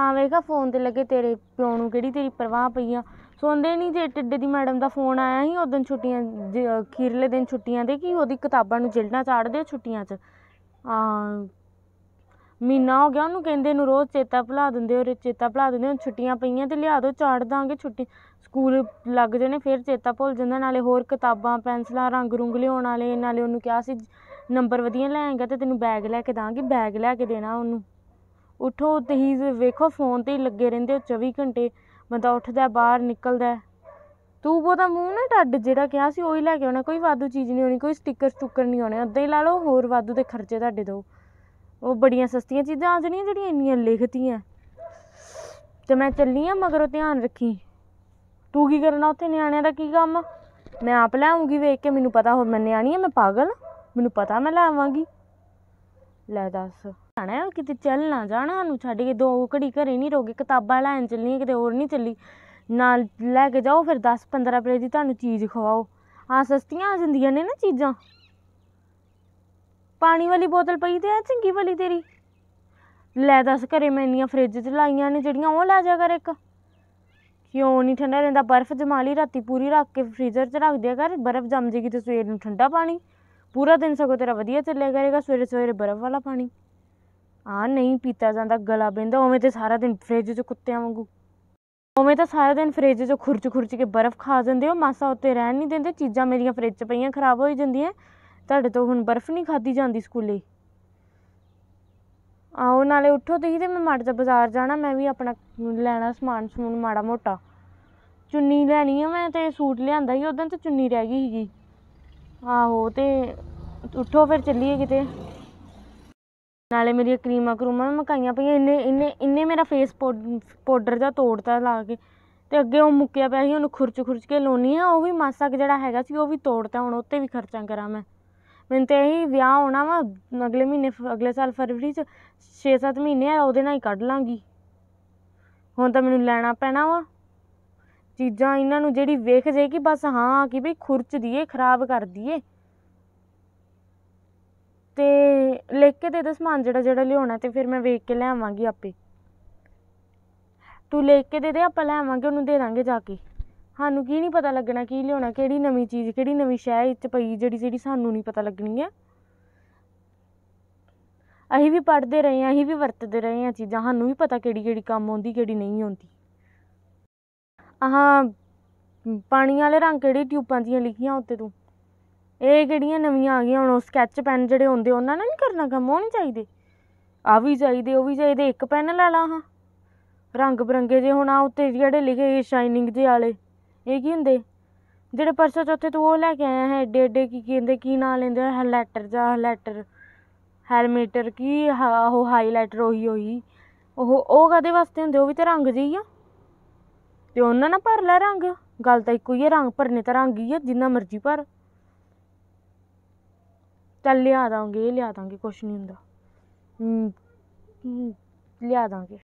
ਹਾਂ ਵੇਖਾ ਫੋਨ ਤੇ ਲੱਗੇ ਤੇਰੇ ਪਿਓ ਨੂੰ ਕਿਹੜੀ ਤੇਰੀ ਪਰਵਾਹ ਪਈ ਆ ਸੁਣਦੇ ਨਹੀਂ ਜੇ ਟਿੱਡੇ ਦੀ ਮੈਡਮ ਦਾ ਫੋਨ ਆਇਆ ਸੀ ਦਿਨ ਛੁੱਟੀਆਂ ਜ- ਅਖੀਰਲੇ ਦਿਨ ਛੁੱਟੀਆਂ ਦੇ ਕਿ ਉਹਦੀ ਕਿਤਾਬਾਂ ਨੂੰ ਜਿਲਣਾ ਚਾੜਦੇ ਛੁੱਟੀਆਂ 'ਚ ਆ ਮਹੀਨਾ ਹੋ ਗਿਆ ਉਹਨੂੰ ਕਹਿੰਦੇ ਨੂੰ ਰੋਜ਼ ਚੇਤਾ ਭੁਲਾ ਦਿੰਦੇ ਔਰ ਚੇਤਾ ਭੁਲਾ ਦਿੰਦੇ ਹੁਣ ਛੁੱਟੀਆਂ ਪਈਆਂ ਤੇ ਲਿਆ ਦਿਓ ਚਾੜ ਦਾਂਗੇ ਛੁੱਟੀ ਸਕੂਲ ਲੱਗ ਜਣੇ ਫਿਰ ਚੇਤਾ ਭੁੱਲ ਜਾਂਦਾ ਨਾਲੇ ਹੋਰ ਕਿਤਾਬਾਂ ਪੈਨਸਲਾਂ ਰੰਗ ਰੁੰਗ ਲਿਆਉਣ ਵਾਲੇ ਨਾਲੇ ਉਹਨੂੰ ਕਿਹਾ ਸੀ ਨੰਬਰ ਵਧੀਆ ਲੈ ਆਏਗਾ ਤੇ ਤੈਨੂੰ ਬੈਗ ਲੈ ਕੇ ਦਾਂਗੇ ਬੈਗ ਲੈ ਕੇ ਦੇਣਾ ਉਹਨੂੰ ਉੱਠੋ ਤੁਸੀਂ ਵੇਖੋ ਫੋਨ 'ਤੇ ਹੀ ਲੱਗੇ ਰਹਿੰਦੇ ਹੋ ਚੌਵੀ ਘੰਟੇ ਬੰਦਾ ਉੱਠਦਾ ਬਾਹਰ ਨਿਕਲਦਾ ਤੂੰ ਉਹਦਾ ਮੂੰਹ ਨਾ ਟੱਡ ਜਿਹੜਾ ਕਿਹਾ ਸੀ ਉਹੀ ਲੈ ਕੇ ਆਉਣਾ ਕੋਈ ਵਾਧੂ ਚੀਜ਼ ਨਹੀਂ ਆਉਣੀ ਕੋਈ ਸਟਿੱਕਰ ਸਟੁੱਕਰ ਨਹੀਂ ਆਉਣੇ ਉੱਦਾਂ ਹੀ ਲਾ ਲਓ ਹੋਰ ਵਾਧੂ ਦੇ ਖਰਚੇ ਤੁਹਾਡੇ ਦੋ ਉਹ ਬੜੀਆਂ ਸਸਤੀਆਂ ਚੀਜ਼ਾਂ ਆ ਜਾਣੀਆਂ ਜਿਹੜੀਆਂ ਇੰਨੀਆਂ ਲਿਖਤੀਆਂ ਤੇ ਮੈਂ ਚੱਲੀ ਆ ਮਗਰੋਂ ਧਿਆਨ ਰੱਖੀ ਤੂੰ ਕੀ ਕਰਨਾ ਉੱਥੇ ਨਿਆਣਿਆਂ ਦਾ ਕੀ ਕੰਮ ਮੈਂ ਆਪ ਲੈ ਆਉਂਗੀ ਵੇਖ ਕੇ ਮੈਨੂੰ ਪਤਾ ਹੋ ਮੈਂ ਨਿਆਣੀ ਆ ਮੈਂ ਪਾਗਲ ਮੈਨੂੰ ਪਤਾ ਮੈਂ ਲੈ ਆਵਾਂਗੀ ਲੈ ਦੱਸ ਜਾਣਾ ਕਿਤੇ ਚੱਲ ਨਾ ਜਾਣਾ ਸਾਨੂੰ ਛੱਡ ਕੇ ਦੋ ਘੜੀ ਘਰੇ ਨਹੀਂ ਰੋਗੇ ਕਿਤਾਬਾਂ ਲੈਣ ਚੱਲੀ ਕਿਤੇ ਹੋਰ ਨਹੀਂ ਚੱਲੀ ਨਾਲ ਲੈ ਕੇ ਜਾਓ ਫਿਰ 10 15 ਰੁਪਏ ਦੀ ਤੁਹਾਨੂੰ ਚੀਜ਼ ਖਵਾਓ ਆ ਸਸਤੀਆਂ ਆ ਜਾਂਦੀਆਂ ਨੇ ਨਾ ਚੀਜ਼ਾਂ ਪਾਣੀ ਵਾਲੀ ਬੋਤਲ ਪਈ ਤੇ ਆ ਚੰਗੀ ਵਾਲੀ ਤੇਰੀ ਲੈ ਦੱਸ ਘਰੇ ਮੈਂ ਇੰਨੀਆਂ ਫ੍ਰਿਜ 'ਚ ਲਾਈਆਂ ਨੇ ਜਿਹੜੀਆਂ ਉਹ ਲੈ ਜਾ ਕਰ ਇੱਕ ਕਿਉਂ ਨਹੀਂ ਠੰਡਾ ਰਹਿੰਦਾ ਬਰਫ਼ ਜਮਾ ਲਈ ਰਾਤੀ ਪੂਰੀ ਰੱਖ ਕੇ ਫ੍ਰੀਜ਼ਰ 'ਚ ਰੱਖ ਦਿਆ ਕਰ ਬਰਫ਼ ਜੰਮ ਜੇਗੀ ਤੇ ਸਵੇਰ ਨੂੰ ਠੰਡਾ ਪਾਣੀ ਪੂਰਾ ਦਿਨ ਸਗੋਂ ਤੇਰਾ ਵਧੀਆ ਚੱਲਿਆ ਕਰੇਗਾ ਸਵੇਰੇ ਸਵੇਰੇ ਬਰਫ਼ ਵਾਲਾ ਪਾਣੀ ਆ ਨਹੀਂ ਪੀਤਾ ਜਾਂਦਾ ਗਲਾ ਬਿੰਦਾ ਉਵੇਂ ਤੇ ਸਾਰਾ ਦਿਨ ਫ੍ਰਿਜ 'ਚ ਕੁੱਤਿਆਂ ਵਾਂਗੂ ਉਵੇਂ ਤਾਂ ਸਾਰਾ ਦਿਨ ਫ੍ਰਿਜ 'ਚ ਖੁਰਚ ਖੁਰਚ ਕੇ ਬਰਫ਼ ਖਾ ਜਾਂਦੇ ਹੋ ਮਾਸਾ ਉੱਤੇ ਰਹਿਣ ਨਹੀਂ ਦਿੰਦੇ ਚੀਜ਼ਾਂ ਮੇਰੀਆਂ ਫ੍ਰਿਜ 'ਚ ਪਈਆਂ ਖਰਾਬ ਹੋਈ ਜਾਂਦੀਆਂ ਤੁਹਾਡੇ ਤੋਂ ਹੁਣ ਬਰਫ਼ ਨਹੀਂ ਖਾਦੀ ਜਾਂਦੀ ਸਕੂਲੇ ਆਓ ਨਾਲੇ ਉੱਠੋ ਤੁਸੀਂ ਤੇ ਮੈਂ ਮੜ ਜਿਹਾ ਬਾਜ਼ਾਰ ਜਾਣਾ ਮੈਂ ਵੀ ਆਪਣਾ ਲੈਣਾ ਸਮਾਨ ਸਮੂਨ ਮਾੜਾ ਮੋਟਾ ਚੁੰਨੀ ਲੈਣੀ ਆ ਮੈਂ ਤੇ ਸੂਟ ਲਿਆਂਦਾ ਸੀ ਉਦੋਂ ਤੇ ਚੁੰਨੀ ਰਹਿ ਗਈ ਸੀਗੀ ਆਹੋ ਤੇ ਉੱਠੋ ਫਿਰ ਚੱਲੀਏ ਕਿਤੇ ਨਾਲੇ ਮੇਰੀਆਂ ਕਰੀਮਾਂ ਕਰੂਮਾਂ ਵੀ ਮਕਾਈਆਂ ਪਈਆਂ ਇੰਨੇ ਇੰਨੇ ਇੰਨੇ ਮੇਰਾ ਫੇਸ ਪਾਊਡਰ ਦਾ ਤੋੜਤਾ ਲਾ ਕੇ ਤੇ ਅੱਗੇ ਉਹ ਮੁੱਕਿਆ ਪਿਆ ਸੀ ਉਹਨੂੰ ਖੁਰਚ ਖੁਰਚ ਕੇ ਲਾਉਣੀ ਆ ਉਹ ਵੀ ਮਾਸਾ ਕਿ ਜਿਹੜਾ ਹੈਗਾ ਸੀ ਉਹ ਵੀ ਤੋੜਤਾ ਹੁਣ ਉੱਤੇ ਵੀ ਖਰਚਾ ਕਰਾਂ ਮੈਂ ਮੈਨੂੰ ਤੇ ਇਹੀ ਵਿਆਹ ਹੋਣਾ ਵਾ ਅਗਲੇ ਮਹੀਨੇ ਅਗਲੇ ਸਾਲ ਫਰਵਰੀ 'ਚ 6-7 ਮਹੀਨੇ ਆ ਉਹਦੇ ਨਾਲ ਹੀ ਕੱਢ ਲਾਂਗੀ ਹੁਣ ਤਾਂ ਮੈਨੂੰ ਲੈਣਾ ਪੈਣਾ ਵਾ ਚੀਜ਼ਾਂ ਇਹਨਾਂ ਨੂੰ ਜਿਹੜੀ ਵੇਖ ਜੇ ਕਿ ਬਸ ਹਾਂ ਕਿ ਬਈ ਖੁਰਚ ਦੀਏ ਖਰਾਬ ਕਰ ਦੀਏ ਲਿਖ ਕੇ ਦੇ ਦੇ ਸਮਾਨ ਜਿਹੜਾ ਜਿਹੜਾ ਲਿਆਉਣਾ ਤੇ ਫਿਰ ਮੈਂ ਵੇਖ ਕੇ ਲੈ ਆਵਾਂਗੀ ਆਪੇ ਤੂੰ ਲਿਖ ਕੇ ਦੇ ਦੇ ਆਪਾਂ ਲੈ ਆਵਾਂਗੇ ਉਹਨੂੰ ਦੇ ਦਾਂਗੇ ਜਾ ਕੇ ਸਾਨੂੰ ਕੀ ਨਹੀਂ ਪਤਾ ਲੱਗਣਾ ਕੀ ਲਿਆਉਣਾ ਕਿਹੜੀ ਨਵੀਂ ਚੀਜ਼ ਕਿਹੜੀ ਨਵੀਂ ਸ਼ੈ ਇਹ 'ਚ ਪਈ ਜਿਹੜੀ ਜਿਹੜੀ ਸਾਨੂੰ ਨਹੀਂ ਪਤਾ ਲੱਗਣੀ ਹੈ ਅਸੀਂ ਵੀ ਪੜਦੇ ਰਹੇ ਆ ਅਸੀਂ ਵੀ ਵਰਤਦੇ ਰਹੇ ਆ ਚੀਜ਼ਾਂ ਸਾਨੂੰ ਵੀ ਪਤਾ ਕਿਹੜੀ ਕਿਹੜੀ ਕੰਮ ਆਉਂਦੀ ਕਿਹੜੀ ਨਹੀਂ ਆਉਂਦੀ ਆਹ ਪਾਣੀ ਵਾਲੇ ਰੰਗ ਕਿਹੜੀ ਟਿਊਬਾਂ ਦੀਆਂ ਲਿਖੀਆਂ ਉੱਤੇ ਤੂੰ ਇਹ ਕਿਹੜੀਆਂ ਨਵੀਆਂ ਆ ਗਈਆਂ ਹੁਣ ਉਹ ਸਕੈਚ ਪੈਨ ਜਿਹੜੇ ਹੁੰਦੇ ਉਹਨਾਂ ਨਾਲ ਨਹੀਂ ਕਰਨਾ ਕੰਮ ਉਹ ਨਹੀਂ ਚਾਹੀਦੇ ਆ ਵੀ ਚਾਹੀਦੇ ਉਹ ਵੀ ਚਾਹੀਦੇ ਇੱਕ ਪੈਨ ਲੈ ਲਾ ਹਾਂ ਰੰਗ ਬਰੰਗੇ ਜੇ ਹੁਣ ਆ ਉੱਤੇ ਜਿਹੜੇ ਲਿਖੇ ਸ਼ਾਈਨਿੰਗ ਦੇ ਵਾਲੇ ਇਹ ਕੀ ਹੁੰਦੇ ਜਿਹੜੇ ਪਰਸੋਂ ਚੌਥੇ ਤੋਂ ਉਹ ਲੈ ਕੇ ਆਇਆ ਹੈ ਏਡੇ ਏਡੇ ਕੀ ਕਹਿੰਦੇ ਕੀ ਨਾਂ ਲੈਂਦੇ ਲੈਟਰ ਜਾਂ ਲੈਟਰ ਹੈਲਮੀਟਰ ਕੀ ਉਹ ਹਾਈਲਾਈਟਰ ਉਹੀ ਉਹੀ ਉਹ ਉਹ ਕਦੇ ਵਾਸਤੇ ਹੁੰਦੇ ਉਹ ਵੀ ਤੇ ਰੰਗ ਜਿਹੀ ਆ ਤੇ ਉਹਨਾਂ ਨਾਲ ਭਰ ਲੈ ਰੰਗ ਗੱਲ ਤਾਂ ਇੱਕੋ ਹੀ ਹੈ ਰੰਗ ਭਰਨੇ ਤਾਂ ਰੰਗ ਹੀ ਆ ਜਿੰਨਾ ਮਰਜ਼ੀ ਭਰ ਚੱਲ ਲਿਆ ਦਾਂਗੇ ਲਿਆ ਦਾਂਗੇ ਕੁਛ ਨਹੀਂ ਹੁੰਦਾ ਲਿਆ ਦਾਂਗੇ